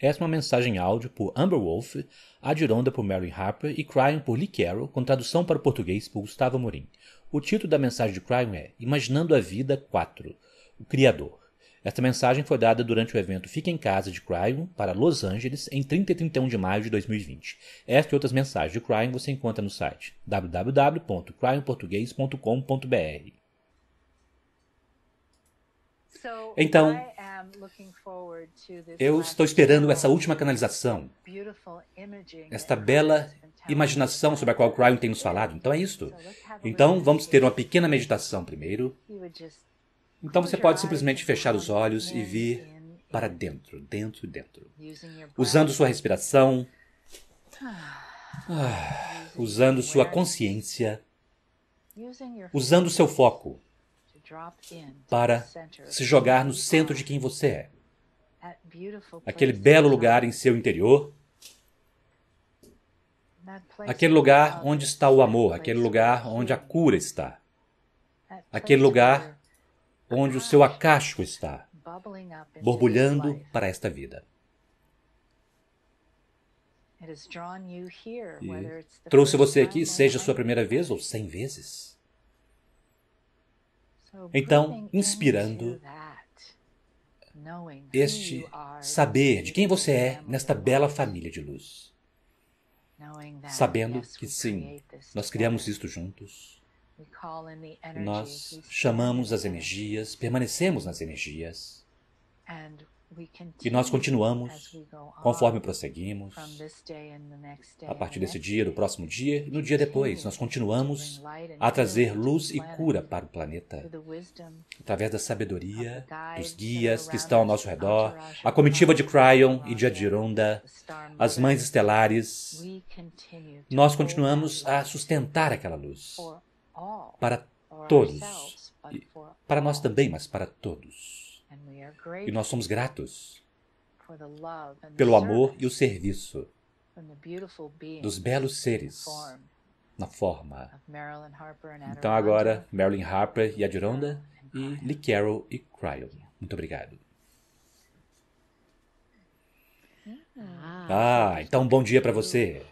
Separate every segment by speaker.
Speaker 1: Essa é uma mensagem áudio por Amber Wolf, Adironda por Mary Harper e Crying por Lee Carroll, com tradução para o português por Gustavo Morim. O título da mensagem de Crying é Imaginando a Vida 4 O Criador. Esta mensagem foi dada durante o evento Fique em Casa de Crying para Los Angeles em 30 e 31 de maio de 2020. Esta e outras mensagens de Crying você encontra no site www.cryonportuguês.com.br. Então, eu estou esperando essa última canalização, esta bela imaginação sobre a qual Kryon tem nos falado. Então é isto. Então vamos ter uma pequena meditação primeiro. Então você pode simplesmente fechar os olhos e vir para dentro, dentro, dentro. Usando sua respiração, ah. Ah. usando sua consciência, usando seu foco para se jogar no centro de quem você é. Aquele belo lugar em seu interior, aquele lugar onde está o amor, aquele lugar onde a cura está, aquele lugar onde o seu acasco está, borbulhando para esta vida.
Speaker 2: E trouxe você aqui,
Speaker 1: seja sua primeira vez ou cem vezes. Então, então, inspirando este saber de quem você é nesta bela família de luz. Sabendo que sim, nós criamos isto juntos, nós chamamos as energias, permanecemos nas energias e nós continuamos conforme prosseguimos, a partir desse dia, do próximo dia e no dia depois. Nós continuamos a trazer luz e cura para o planeta, através da sabedoria dos guias que estão ao nosso redor, a comitiva de Cryon e de Adironda, as mães estelares. Nós continuamos a sustentar aquela luz para todos. Para nós também, mas para todos. E nós somos gratos pelo amor e o serviço dos belos seres na forma. Então agora, Marilyn Harper e Adironda e Lee Carroll e Cryon. Muito obrigado. Ah, ah então um bom dia para você.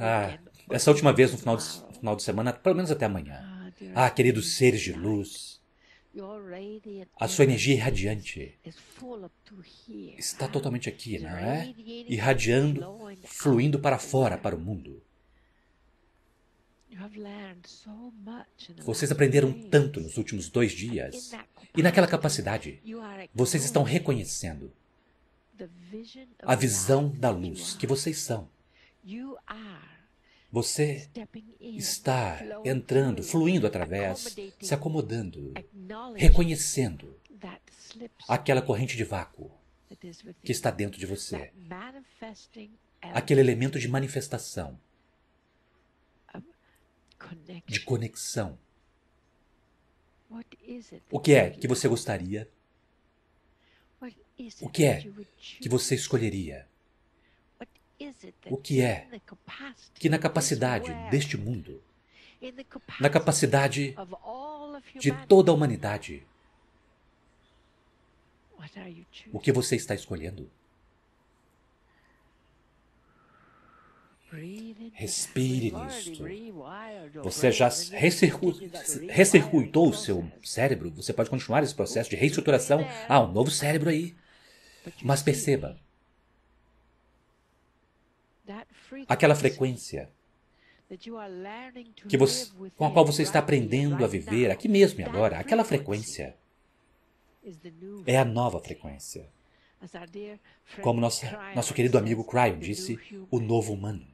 Speaker 1: Ah, essa última vez no final de, final de semana, pelo menos até amanhã. Ah, ah queridos seres de luz. A sua energia irradiante está totalmente aqui, não é? Irradiando, fluindo para fora, para o mundo. Vocês aprenderam tanto nos últimos dois dias. E naquela capacidade, vocês estão reconhecendo a visão da luz que vocês são. Você está entrando, fluindo através, se acomodando, reconhecendo aquela corrente de vácuo que está dentro de você, aquele elemento de manifestação, de conexão. O que é que você gostaria? O que é que você escolheria? O que é que, na capacidade deste mundo, na capacidade de toda a humanidade, o que você está escolhendo? Respire nisto. Você já recircuitou o seu cérebro. Você pode continuar esse processo de reestruturação. Ah, um novo cérebro aí. Mas perceba, aquela frequência
Speaker 2: que você, com a qual você está aprendendo a viver aqui
Speaker 1: mesmo e agora, aquela frequência é a nova frequência. Como nosso, nosso querido amigo Cryon disse, o novo humano,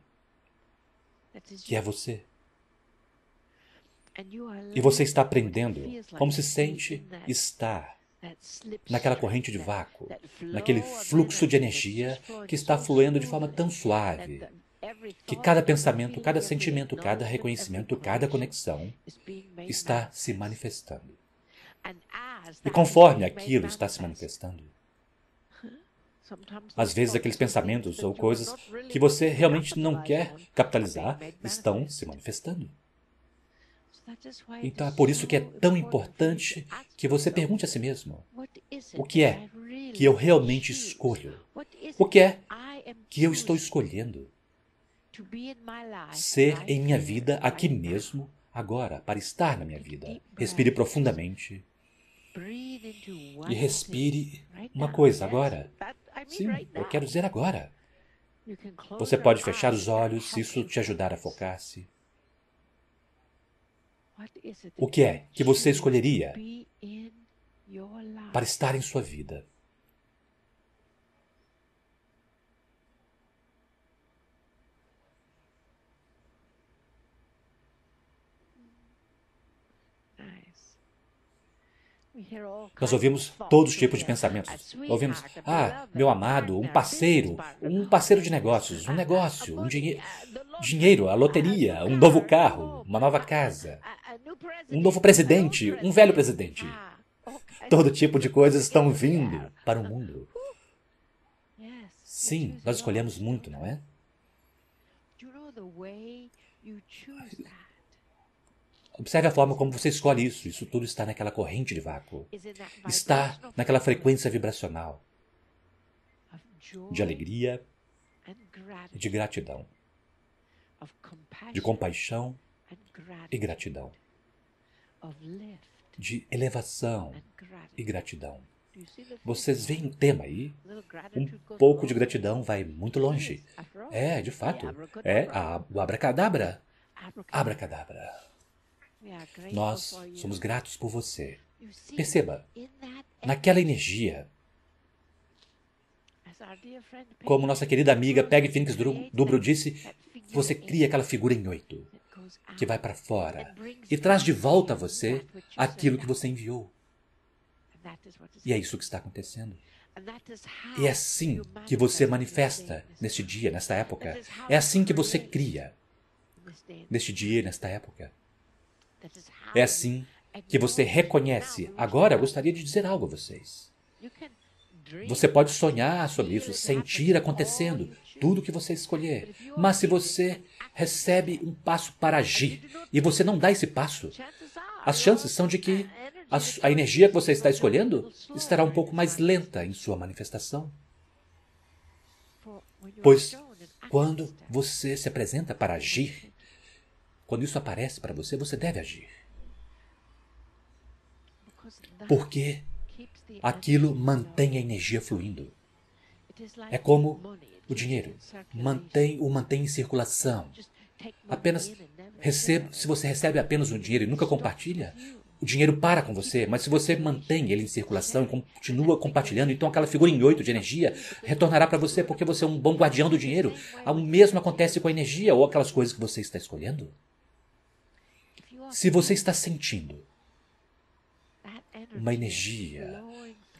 Speaker 1: que é você. E você está aprendendo como se sente estar naquela corrente de vácuo, naquele fluxo de energia que está fluindo de forma tão suave, que cada pensamento, cada sentimento, cada reconhecimento, cada conexão está se manifestando. E conforme aquilo está se manifestando, às vezes aqueles pensamentos ou coisas que você realmente não quer capitalizar estão se manifestando. Então é por isso que é tão importante que você pergunte a si mesmo: o que é que eu realmente escolho? O que é que eu estou escolhendo? Ser em minha vida aqui mesmo, agora, para estar na minha vida. Respire profundamente. E respire uma coisa agora. Sim, eu quero dizer agora. Você pode fechar os olhos se isso te ajudar a focar-se. O que é que você escolheria para estar em sua vida? Nós ouvimos todos os tipos de pensamentos. Ouvimos, ah, meu amado, um parceiro, um parceiro de negócios, um ah, ah, negócio, um ah, dinhe dinheiro, a loteria, um novo carro, uma nova casa um novo presidente, é um velho presidente. Ah, Todo tipo de coisas estão vindo para o mundo. Sim, nós escolhemos muito, não é? Observe a forma como você escolhe isso. Isso tudo está naquela corrente de vácuo. Está naquela frequência vibracional de alegria e de gratidão, de compaixão e gratidão de elevação e gratidão. Vocês veem o tema aí? Um pouco de gratidão vai muito longe. É, de fato. É a, o abracadabra. Abracadabra. Nós somos gratos por você. Perceba, naquela energia, como nossa querida amiga Peg Phoenix Dubro disse, você cria aquela figura em oito que vai para ah, fora e traz de volta a você aquilo que você enviou. E é isso que está acontecendo. E é assim que você manifesta neste dia, nesta época. É assim que você cria neste dia, nesta época. É assim que você reconhece. Agora, eu gostaria de dizer algo a vocês. Você pode sonhar sobre isso, sentir acontecendo, tudo o que você escolher. Mas se você recebe um passo para agir e você não dá esse passo, as chances são de que a, a energia que você está escolhendo estará um pouco mais lenta em sua manifestação. Pois quando você se apresenta para agir, quando isso aparece para você, você deve agir. Porque aquilo mantém a energia fluindo. É como o dinheiro. Mantém o mantém em circulação. Apenas receba, se você recebe apenas um dinheiro e nunca compartilha, o dinheiro para com você, mas se você mantém ele em circulação e continua compartilhando, então aquela figura em oito de energia retornará para você porque você é um bom guardião do dinheiro. O mesmo acontece com a energia ou aquelas coisas que você está escolhendo. Se você está sentindo uma energia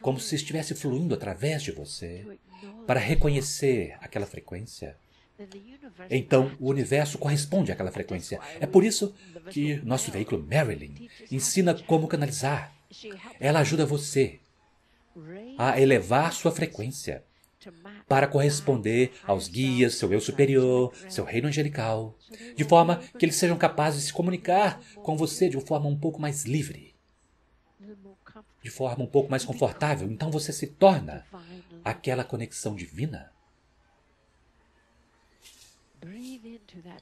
Speaker 1: como se estivesse fluindo através de você, para reconhecer aquela frequência, então o universo corresponde àquela frequência. É por isso que nosso veículo Marilyn ensina como canalizar. Ela ajuda você a elevar sua frequência para corresponder aos guias, seu eu superior, seu reino angelical, de forma que eles sejam capazes de se comunicar com você de uma forma um pouco mais livre de forma um pouco mais confortável, então você se torna aquela conexão divina.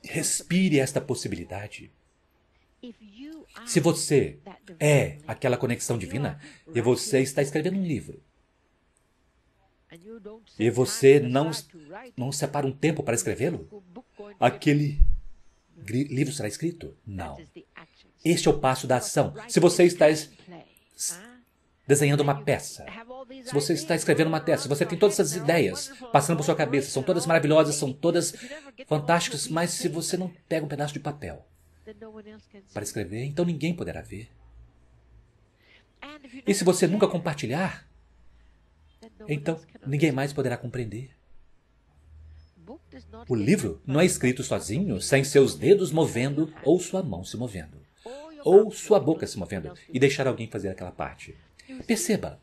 Speaker 1: Respire esta possibilidade. Se você é aquela conexão divina, e você está escrevendo um livro, e você não, não separa um tempo para escrevê-lo, aquele livro será escrito? Não. Este é o passo da ação. Se você está desenhando uma peça, se você está escrevendo uma tese, se você tem todas essas ideias passando por sua cabeça, são todas maravilhosas, são todas fantásticas, mas se você não pega um pedaço de papel para escrever, então ninguém poderá ver. E se você nunca compartilhar, então ninguém mais poderá compreender. O livro não é escrito sozinho, sem seus dedos movendo ou sua mão se movendo, ou sua boca se movendo, e deixar alguém fazer aquela parte. Perceba,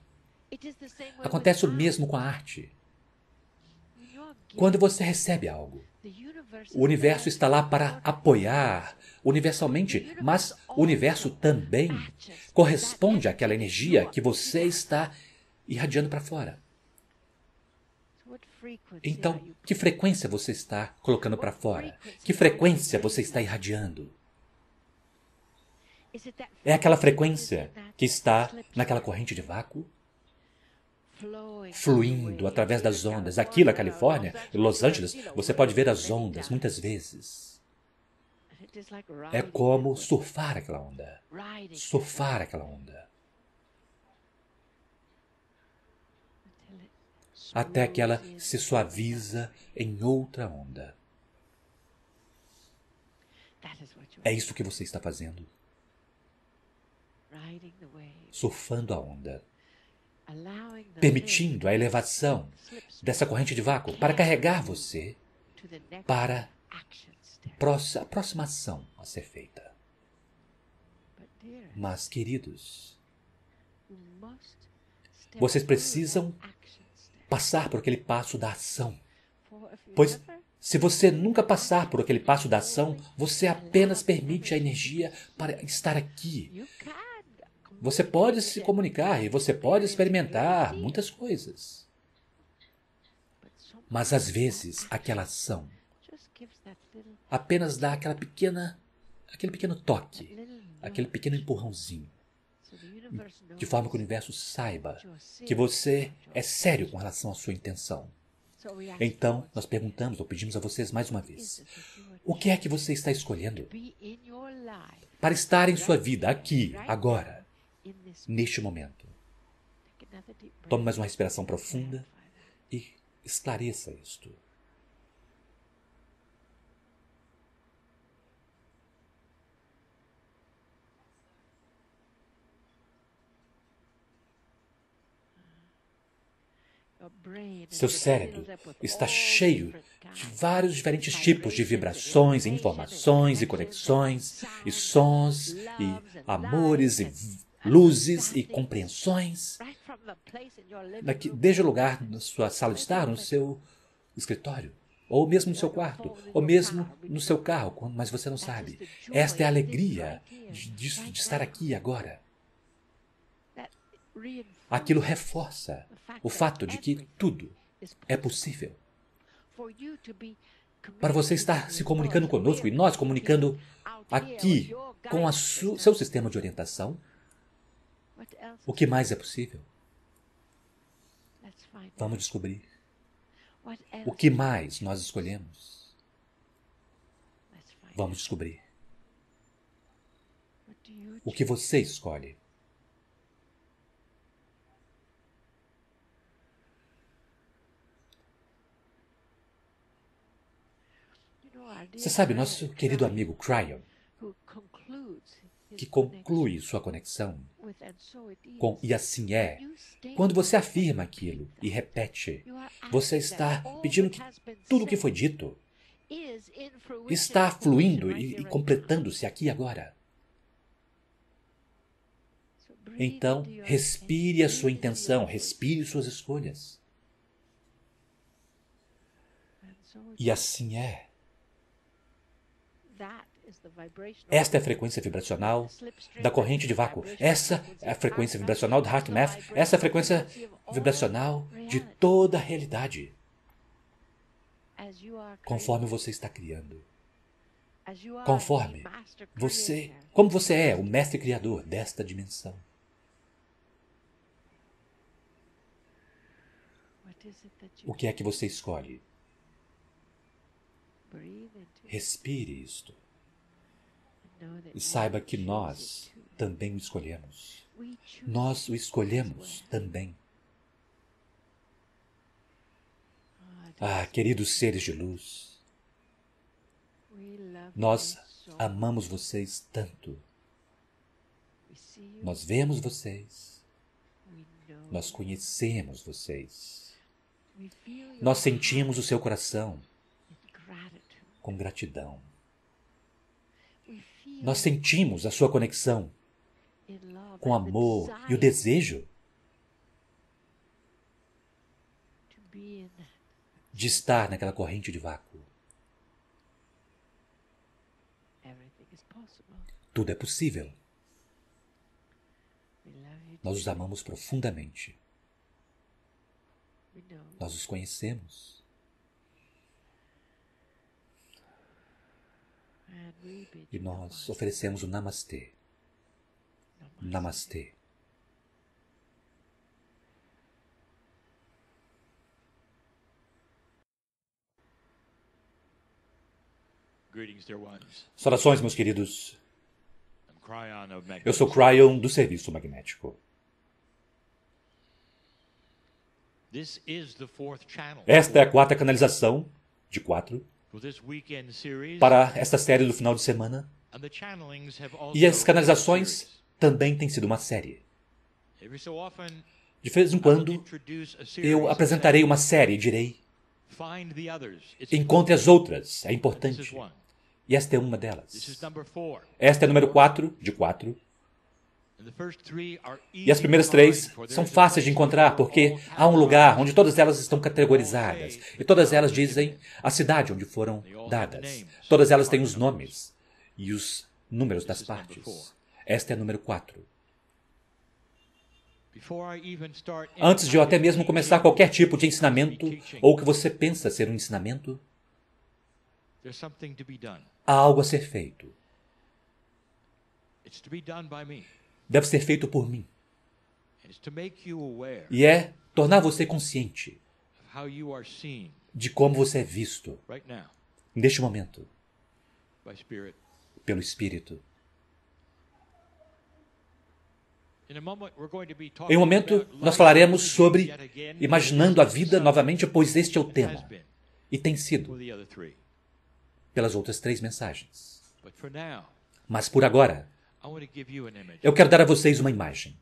Speaker 1: acontece o mesmo com a arte. Quando você recebe algo, o universo está lá para apoiar universalmente, mas o universo também corresponde àquela energia que você está irradiando para fora. Então, que frequência você está colocando para fora? Que frequência você está irradiando? É aquela frequência que está naquela corrente de vácuo fluindo através das ondas. Aqui na Califórnia, em Los Angeles, você pode ver as ondas muitas vezes. É como surfar aquela onda. Surfar aquela onda. Até que ela se suaviza em outra onda. É isso que você está fazendo surfando a onda, permitindo a elevação dessa corrente de vácuo para carregar você para a próxima ação a ser feita. Mas, queridos, vocês precisam passar por aquele passo da ação. Pois se você nunca passar por aquele passo da ação, você apenas permite a energia para estar aqui. Você pode se comunicar e você pode é, experimentar é, é. muitas coisas. Mas às vezes aquela ação apenas dá aquela pequena, aquele pequeno toque, aquele pequeno empurrãozinho, de forma que o universo saiba que você é sério com relação à sua intenção. Então, nós perguntamos ou pedimos a vocês mais uma vez: o que é que você está escolhendo para estar em sua vida aqui, agora? neste momento. Tome mais uma respiração profunda e esclareça isto. Seu cérebro está cheio de vários diferentes tipos de vibrações, informações e conexões, e sons, e amores, e luzes e compreensões, desde o lugar na sua sala de estar, no seu escritório, ou mesmo no seu quarto, ou mesmo no seu carro, mas você não sabe. Esta é a alegria de, de, estar aqui agora. Aquilo reforça o fato de que tudo é possível. Para você estar se comunicando conosco e nós comunicando
Speaker 2: aqui com
Speaker 1: su, seu sistema de orientação, o que mais é possível? Vamos descobrir. O que mais nós escolhemos? Vamos descobrir. O que você escolhe? Você sabe, nosso querido amigo Cryon, que conclui sua conexão com e assim é, quando você afirma aquilo e repete, você está pedindo que tudo o que foi dito está fluindo e, e completando-se aqui e agora. Então, respire a sua intenção, respire suas escolhas. E assim é. Esta é a frequência vibracional da corrente de vácuo. É Essa é a frequência vibracional do HeartMath. Essa é a frequência vibracional de toda a realidade. Conforme você está criando. Conforme você, como você é o mestre criador desta dimensão. O que é que você escolhe? Respire isto.
Speaker 2: E saiba que
Speaker 1: nós também o escolhemos. Nós o escolhemos também. Ah, queridos seres de luz, nós amamos vocês tanto. Nós vemos vocês. Nós conhecemos vocês. Nós sentimos o seu coração com gratidão. Nós sentimos a sua conexão com amor e o desejo de estar naquela corrente de vácuo. Tudo é possível. Nós os amamos profundamente. Nós os conhecemos. E nós oferecemos o Namastê. Namastê. Saudações, meus queridos. Eu sou Cryon do Serviço Magnético. Esta é a quarta canalização de quatro
Speaker 2: para esta série do final de semana. E as
Speaker 1: canalizações também têm sido uma série.
Speaker 2: De vez em quando, eu apresentarei uma
Speaker 1: série e direi:
Speaker 2: encontre as outras, é importante.
Speaker 1: E esta é uma delas. Esta é número 4 de 4. E as primeiras três são fáceis de encontrar porque há um lugar onde todas elas estão categorizadas e todas elas dizem a cidade onde foram dadas. Todas elas têm os nomes e os números das partes. Esta é a número 4. Antes de eu até mesmo começar qualquer tipo de ensinamento ou que você pensa ser um ensinamento, há algo a ser feito deve ser feito por mim. E é tornar você consciente de como você é visto neste momento pelo Espírito. Em um momento, nós falaremos sobre imaginando a vida novamente, pois este é o tema. E tem sido pelas outras três mensagens. Mas por agora, eu quero dar a vocês uma imagem.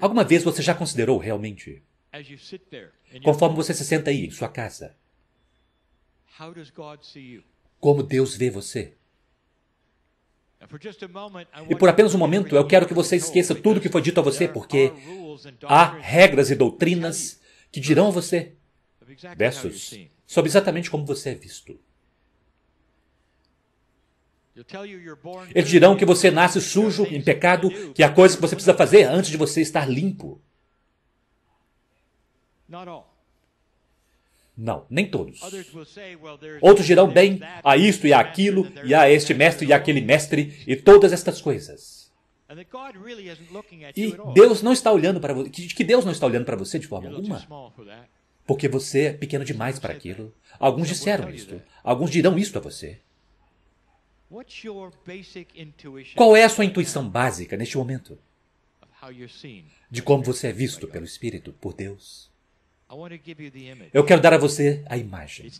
Speaker 2: Alguma vez você
Speaker 1: já considerou realmente, conforme você se senta aí em sua casa, como Deus vê você? E por apenas um momento, eu quero que você esqueça tudo o que foi dito a você, porque há regras e doutrinas que dirão a você versos sobre exatamente como você é visto. Eles dirão que você nasce sujo, em pecado, que há coisas que você precisa fazer antes de você estar limpo. Não, nem todos. Outros dirão bem há isto e há aquilo, e há este mestre e aquele mestre, e todas estas coisas. E Deus não está olhando para você, que Deus não está olhando para você de forma alguma, porque você é pequeno demais para aquilo. Alguns disseram isto, alguns dirão isto a você. Qual é a sua intuição básica neste momento? De como você é visto pelo Espírito, por Deus. Eu quero dar a você a imagem.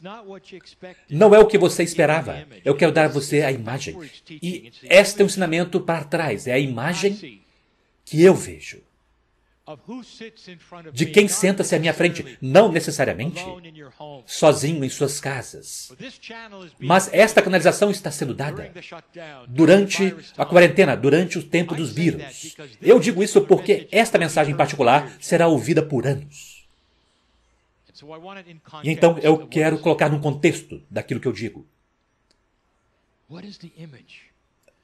Speaker 1: Não é o que você esperava. Eu quero dar a você a imagem. E este é o um ensinamento para trás. É a imagem que eu vejo de quem senta-se à minha frente, não necessariamente sozinho em suas casas. Mas esta canalização está sendo dada durante a quarentena, durante o tempo dos vírus. Eu digo isso porque esta mensagem em particular será ouvida por anos. E então eu quero colocar num contexto daquilo que eu digo.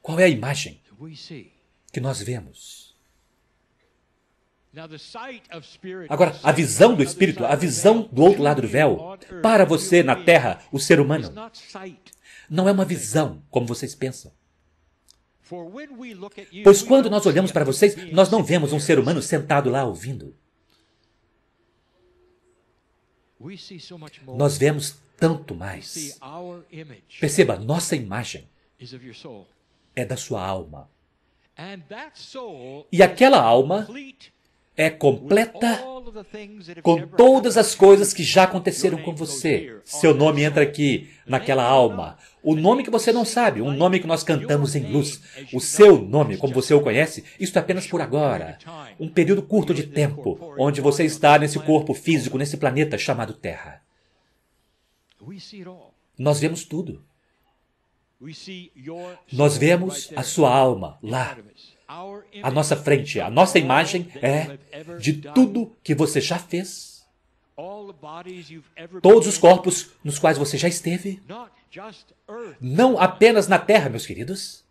Speaker 1: Qual é a imagem que nós vemos? Agora, a visão do espírito, a visão do outro lado do véu, para você na terra, o ser humano, não é uma visão como vocês pensam. Pois quando nós olhamos para vocês, nós não vemos um ser humano sentado lá ouvindo.
Speaker 2: Nós vemos tanto mais.
Speaker 1: Perceba, nossa imagem é da sua alma. E aquela alma é completa com todas as coisas que já aconteceram com você. Seu nome entra aqui, naquela alma. O nome que você não sabe, um nome que nós cantamos em luz. O seu nome, como você o conhece, isto é apenas por agora. Um período curto de tempo, onde você está nesse corpo físico, nesse planeta chamado Terra. Nós vemos tudo. Nós vemos a sua alma lá, à nossa frente. A nossa imagem é de tudo que você já fez, todos os corpos nos quais você já esteve, não apenas na Terra, meus queridos.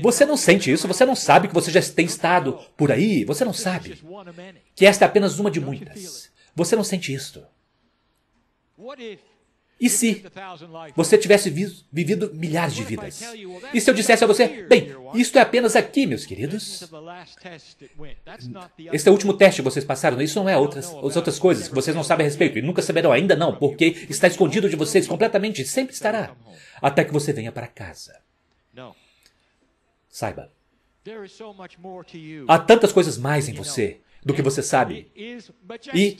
Speaker 1: Você não sente isso, você não sabe que você já tem estado por aí, você não sabe que esta é apenas uma de muitas. Você não sente isto. E se você tivesse vivido milhares de vidas? E se eu dissesse a você, bem, isto é apenas aqui, meus queridos? Este é o último teste que vocês passaram, né? isso não é outras, as outras coisas que vocês não sabem a respeito e nunca saberão ainda não, porque está escondido de vocês completamente e sempre estará, até que você venha para casa. Saiba, há tantas coisas mais em você do que você sabe. E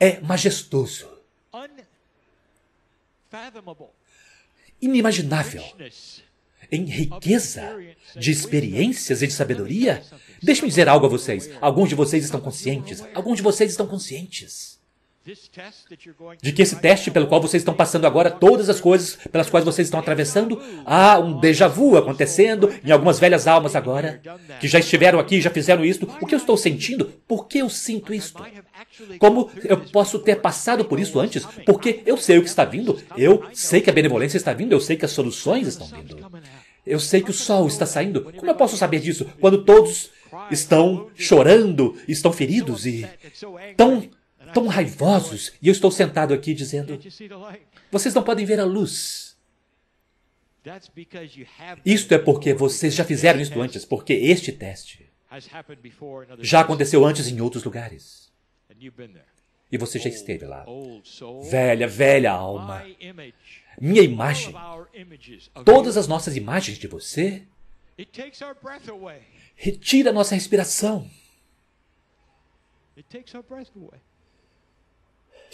Speaker 1: é majestoso inimaginável. Em riqueza de experiências e de sabedoria, deixe-me dizer algo a vocês. Alguns de vocês estão conscientes. Alguns de vocês estão conscientes de que esse teste pelo qual vocês estão passando agora, todas as coisas pelas quais vocês estão atravessando, há um déjà vu acontecendo em algumas velhas almas agora, que já estiveram aqui, já fizeram isto. O que eu estou sentindo? Por que eu sinto isto? Como eu posso ter passado por isso antes? Porque eu sei o que está vindo, eu sei que a benevolência está vindo, eu sei que as soluções estão vindo. Eu sei que o sol está saindo. Como eu posso saber disso? Quando todos estão chorando, estão feridos e tão tão raivosos, e eu estou sentado aqui dizendo: vocês não podem ver a luz. Isto é porque vocês já fizeram isto antes, porque este teste
Speaker 2: já aconteceu
Speaker 1: antes em outros lugares. E você já esteve lá. Velha, velha alma. Minha imagem. Todas as nossas imagens de você. Retira nossa respiração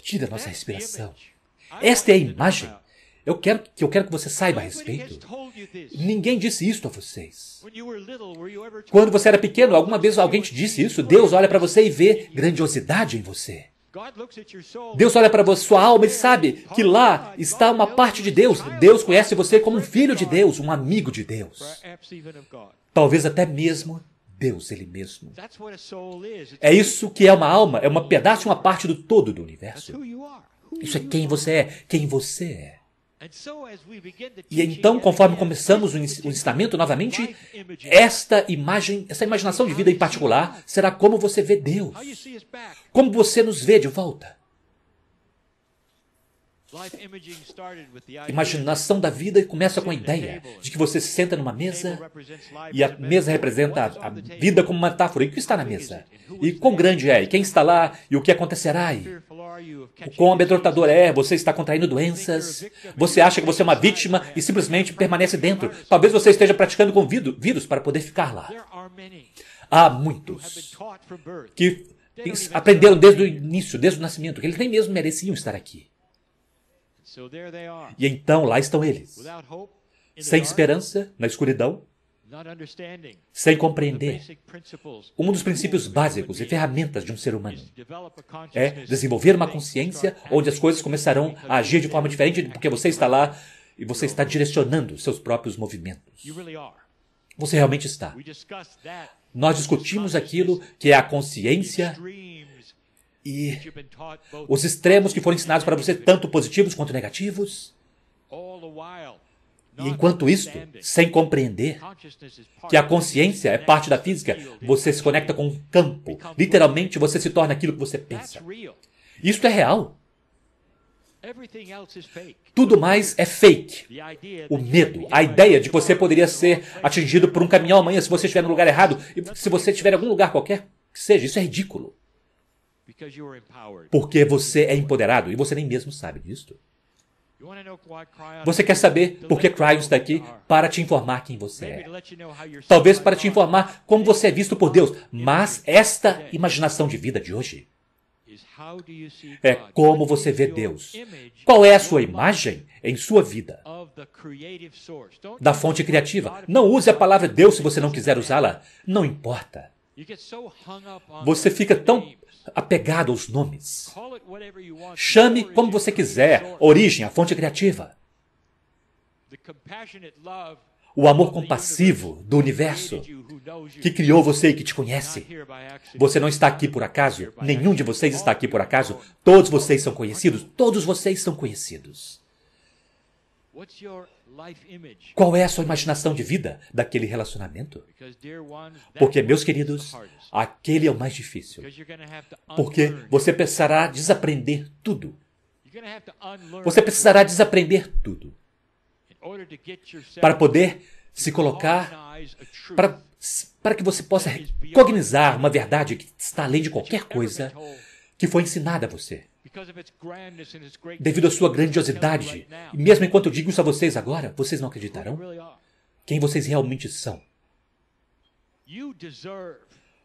Speaker 1: tira nossa é, respiração. Esta é a imagem. Eu quero que eu quero que você saiba a respeito. Ninguém disse isso a vocês. Quando você era pequeno, alguma vez alguém te disse isso? Deus olha para você e vê grandiosidade em você. Deus olha para sua alma e sabe que lá está uma parte de Deus. Deus conhece você como um filho de Deus, um amigo de Deus. Talvez até mesmo Deus Ele mesmo. É isso que é uma alma, é um pedaço, uma parte do todo do universo. Isso é quem você é, quem você é. E então, conforme começamos o ensinamento novamente, esta imagem, essa imaginação de vida em particular, será como você vê Deus. Como você nos vê de volta. Imaginação da vida começa com a ideia de que você se senta numa mesa e a mesa representa a vida como metáfora. E o que está na mesa? E quão grande é? E quem está lá? E o que acontecerá? E o quão amedrontador é? Você está contraindo doenças? Você acha que você é uma vítima e simplesmente permanece dentro? Talvez você esteja praticando com vírus para poder ficar lá. Há muitos que aprenderam desde o início, desde o nascimento, que eles nem mesmo mereciam estar aqui.
Speaker 2: E então lá estão eles,
Speaker 1: sem esperança, na escuridão,
Speaker 2: sem compreender.
Speaker 1: Um dos princípios básicos e ferramentas de um ser humano é desenvolver uma consciência onde as coisas começarão a agir de forma diferente porque você está lá e você está direcionando seus próprios movimentos. Você realmente está. Nós discutimos aquilo que é a consciência e os extremos que foram ensinados para você, tanto positivos quanto negativos. E enquanto isto, sem compreender que a consciência é parte da física, você se conecta com um campo. Literalmente, você se torna aquilo que você pensa. Isto é real. Tudo mais é fake. O medo, a ideia de que você poderia ser atingido por um caminhão amanhã se você estiver no lugar errado, e se você estiver em algum lugar qualquer que seja, isso é ridículo. Porque você é empoderado e você nem mesmo sabe disto. Você quer saber por que Cryon está aqui? Para te informar quem você é. Talvez para te informar como você é visto por Deus. Mas esta imaginação de vida de hoje é como você vê Deus. Qual é a sua imagem em sua vida? Da fonte criativa. Não use a palavra Deus se você não quiser usá-la. Não importa. Você fica tão apegado aos nomes. Chame como você quiser, origem, a fonte criativa. O amor compassivo do universo que criou você e que te conhece. Você não está aqui por acaso, nenhum de vocês está aqui por acaso, todos vocês são conhecidos, todos vocês são conhecidos. Qual é a sua imaginação de vida daquele relacionamento? Porque, meus queridos, aquele é o mais difícil. Porque você precisará desaprender tudo. Você precisará desaprender tudo para poder se colocar, para, para que você possa cognizar uma verdade que está além de qualquer coisa que foi ensinada a você devido à sua grandiosidade. E mesmo enquanto eu digo isso a vocês agora, vocês não acreditarão quem vocês realmente são.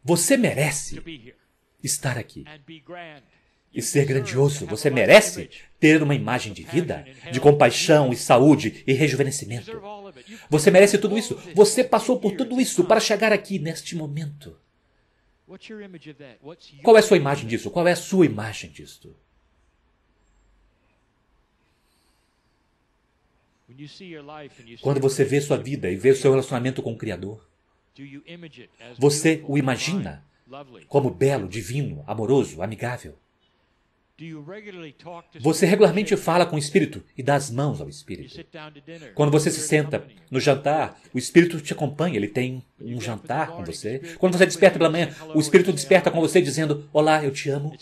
Speaker 1: Você merece estar aqui e ser grandioso. Você merece ter uma imagem de vida, de compaixão e saúde e rejuvenescimento. Você merece tudo isso. Você passou por tudo isso para chegar aqui neste momento. Qual é a sua imagem disso? Qual é a sua imagem disso? Quando você vê sua vida e vê o seu relacionamento com o Criador, você o imagina como belo, divino, amoroso, amigável? Você regularmente fala com o Espírito e dá as mãos ao Espírito. Quando você se senta no jantar, o Espírito te acompanha, ele tem um jantar com você. Quando você desperta pela manhã, o Espírito desperta com você dizendo: Olá, eu te amo.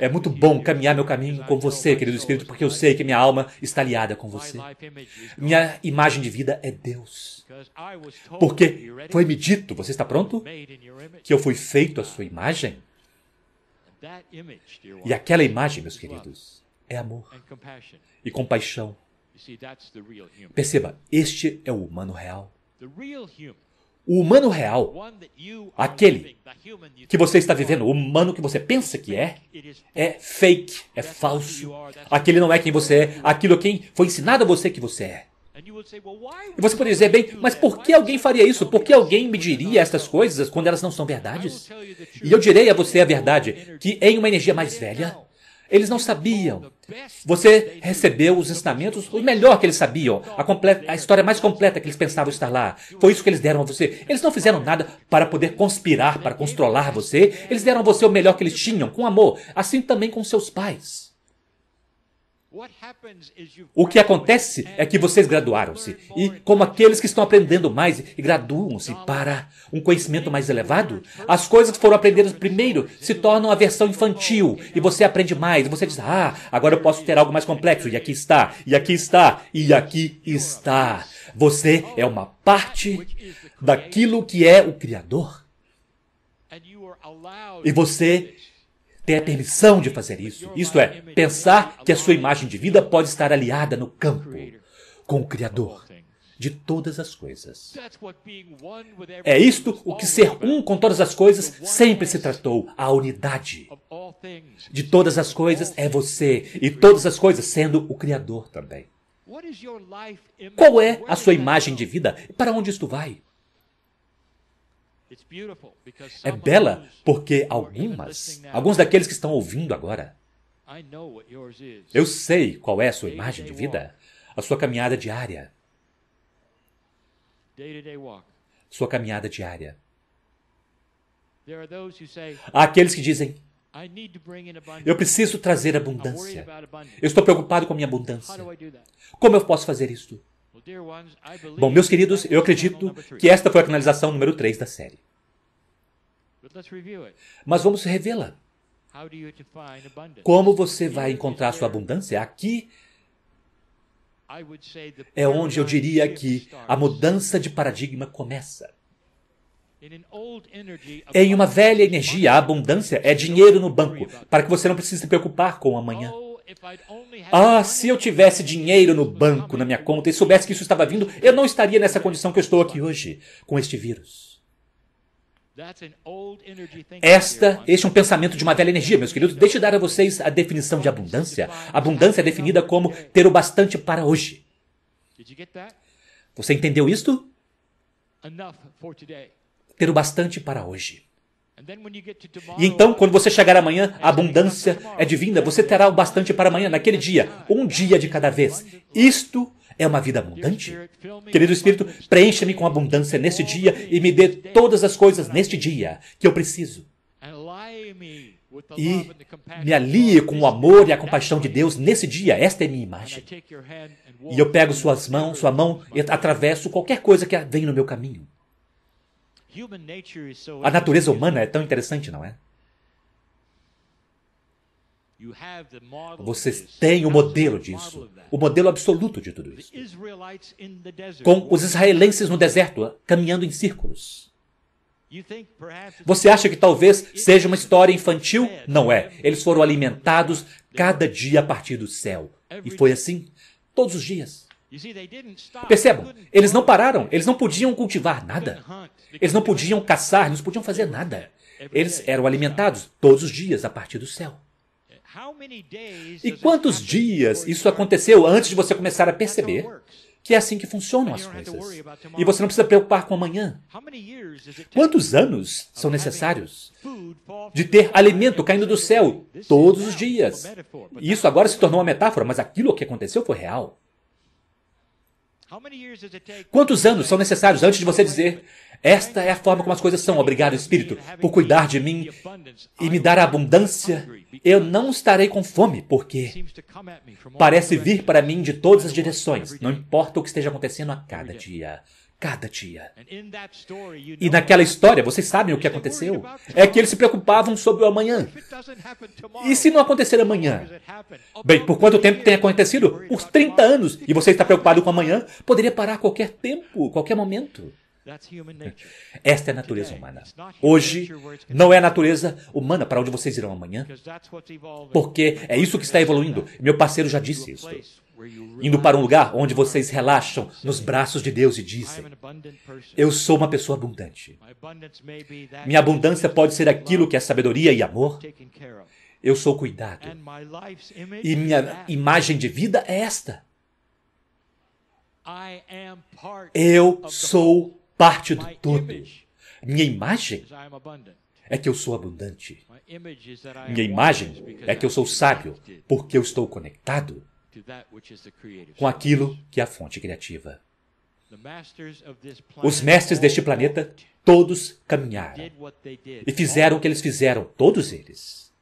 Speaker 1: É muito bom caminhar meu caminho com você, querido Espírito, porque eu sei que minha alma está aliada com você. Minha imagem de vida é Deus. Porque foi-me dito, você está pronto? Que eu fui feito à sua imagem? E aquela imagem, meus queridos, é amor e compaixão. Perceba, este é o humano real. O humano real, aquele que você está vivendo, o humano que você pensa que é, é fake, é falso. Aquele não é quem você é, aquilo é quem foi ensinado a você que você é. E você poderia dizer, bem, mas por que alguém faria isso? Por que alguém me diria estas coisas quando elas não são verdades? E eu direi a você a verdade, que em uma energia mais velha, eles não sabiam. Você recebeu os ensinamentos, o melhor que eles sabiam, a, completa, a história mais completa que eles pensavam estar lá. Foi isso que eles deram a você. Eles não fizeram nada para poder conspirar, para controlar você. Eles deram a você o melhor que eles tinham, com amor, assim também com seus pais. O que acontece é que vocês graduaram-se, e como aqueles que estão aprendendo mais e graduam-se para um conhecimento mais elevado, as coisas que foram aprendidas primeiro se tornam a versão infantil, e você aprende mais, e você diz, ah, agora eu posso ter algo mais complexo, e aqui está, e aqui está, e aqui está. Você é uma parte daquilo que é o Criador. E você tem a permissão de fazer isso. Isto é, pensar que a sua imagem de vida pode estar aliada no campo com o Criador de todas as coisas. É isto o que ser um com todas as coisas sempre se tratou, a unidade. De todas as coisas é você, e todas as coisas sendo o Criador também. Qual é a sua imagem de vida? Para onde isto vai? É bela porque algumas, alguns daqueles que estão ouvindo agora, eu sei qual é a sua imagem de vida, a sua caminhada diária. Sua caminhada diária.
Speaker 2: Há aqueles que dizem: Eu preciso
Speaker 1: trazer abundância. Eu estou preocupado com a minha abundância. Como eu posso fazer isto? Bom, meus queridos, eu acredito que esta foi a canalização número 3 da série. Mas vamos revê-la. Como você vai encontrar sua abundância? Aqui
Speaker 2: é onde eu diria que a
Speaker 1: mudança de paradigma começa. Em uma velha energia, a abundância é dinheiro no banco, para que você não precise se preocupar com o amanhã. Oh, ah, se eu tivesse dinheiro no banco, na minha conta, e soubesse que isso estava vindo, eu não estaria nessa condição que eu estou aqui hoje, com este vírus.
Speaker 2: Esta,
Speaker 1: este é um pensamento de uma velha energia, meus queridos. Deixe eu dar a vocês a definição de abundância. Abundância é definida como ter o bastante para hoje. Você entendeu isto? Ter o bastante para hoje. E então, quando você chegar amanhã, a abundância é divina, você terá o bastante para amanhã, naquele dia, um dia de cada vez. Isto é uma vida abundante? Querido Espírito, preencha-me com abundância neste dia e me dê todas as coisas neste dia que eu preciso. E me alie com o amor e a compaixão de Deus nesse dia. Esta é minha imagem. E eu pego suas mãos, sua mão e atravesso qualquer coisa que vem no meu caminho. A natureza humana é tão interessante, não é? Vocês têm o modelo disso, o modelo absoluto de tudo isso. Com os israelenses no deserto, eh, caminhando em círculos. Você acha que talvez seja uma história infantil? Não é. Eles foram alimentados cada dia a partir do céu. E foi assim todos os dias. Percebam, eles não pararam, eles não podiam cultivar nada, eles não podiam caçar, não podiam fazer nada. Eles eram alimentados todos os dias a partir do céu. E quantos dias isso aconteceu antes de você começar a perceber que é assim que funcionam as coisas? E você não precisa preocupar com amanhã. Quantos anos são necessários de ter alimento caindo do céu todos os dias? E isso agora se tornou uma metáfora, mas aquilo que aconteceu foi real. Quantos anos são necessários antes de você dizer: Esta é a forma como as coisas são, obrigado, Espírito, por cuidar de mim e me dar a abundância? Eu não estarei com fome, porque parece vir para mim de todas as direções, não importa o que esteja acontecendo a cada dia cada dia. E naquela história, vocês sabem o que aconteceu? É que eles se preocupavam sobre o amanhã. E se não acontecer amanhã? Bem, por quanto tempo tem acontecido? Por 30 anos. E você está preocupado com amanhã? Poderia parar a qualquer tempo, qualquer momento. É. Esta é a natureza humana. Hoje não é a natureza humana para onde vocês irão amanhã, porque é isso que está evoluindo. Meu parceiro já disse isso indo para um lugar onde vocês relaxam nos braços de Deus e dizem: Eu sou uma pessoa abundante. Minha abundância pode ser aquilo que é sabedoria e amor. Eu sou cuidado. E minha imagem de vida é esta. Eu sou parte do todo. Minha imagem é que eu sou abundante. Minha imagem é que eu sou sábio, porque eu estou conectado com aquilo que é a fonte criativa.
Speaker 2: Os mestres deste
Speaker 1: planeta todos caminharam e fizeram o que eles fizeram, todos eles.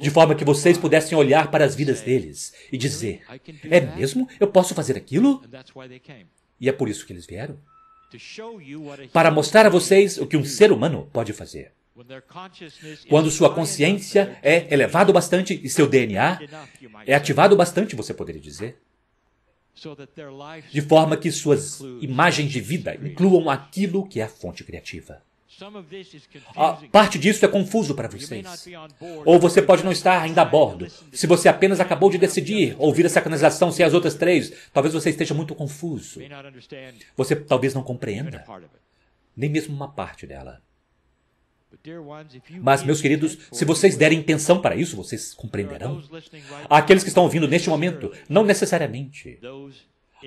Speaker 1: De forma que vocês pudessem olhar para as vidas deles e dizer: É mesmo? Eu posso fazer aquilo? E é por isso que eles vieram para mostrar a vocês o que um ser humano pode fazer. Quando sua consciência é elevada bastante e seu DNA é ativado bastante, você poderia dizer, de forma que suas imagens de vida incluam aquilo que é a fonte criativa. A ah, parte disso é confuso para vocês. Ou você pode não estar ainda a bordo. Se você apenas acabou de decidir ouvir essa canalização sem as outras três, talvez você esteja muito confuso. Você talvez não compreenda nem mesmo uma parte dela. Mas, meus queridos, se vocês derem atenção para isso, vocês compreenderão. Aqueles que estão ouvindo neste momento, não necessariamente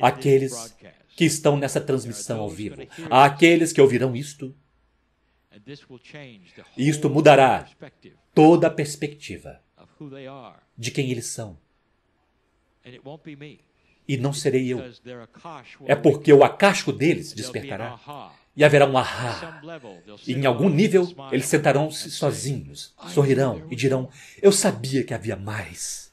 Speaker 1: aqueles que estão nessa transmissão ao vivo, aqueles que ouvirão isto.
Speaker 2: Isto mudará
Speaker 1: toda a perspectiva de quem eles são. E não serei eu. É porque o acasco deles despertará e haverá um ahá. E em algum nível, eles sentarão-se sozinhos, sorrirão e dirão: Eu sabia que havia mais.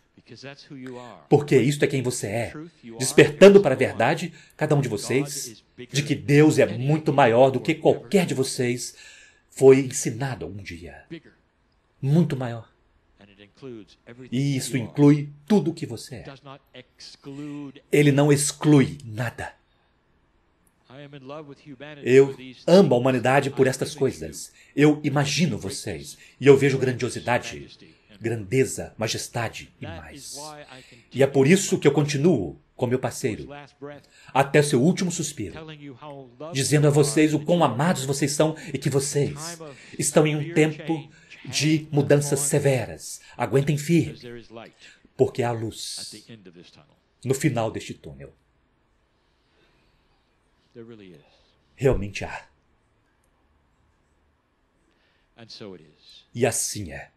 Speaker 1: Porque isto é quem você é, despertando para a verdade, cada um de vocês, de que Deus é muito maior do que qualquer de vocês foi ensinado algum dia. Muito maior.
Speaker 2: E isso inclui
Speaker 1: tudo o que você é. Ele não exclui nada. Eu amo a humanidade por estas coisas. Eu imagino vocês e eu vejo grandiosidade, grandeza, majestade e mais. E é por isso que eu continuo com meu parceiro até seu último suspiro, dizendo a vocês o quão amados vocês são e que vocês estão em um tempo de mudanças severas. Aguentem firme, porque há luz no final deste túnel. Realmente há. E assim é.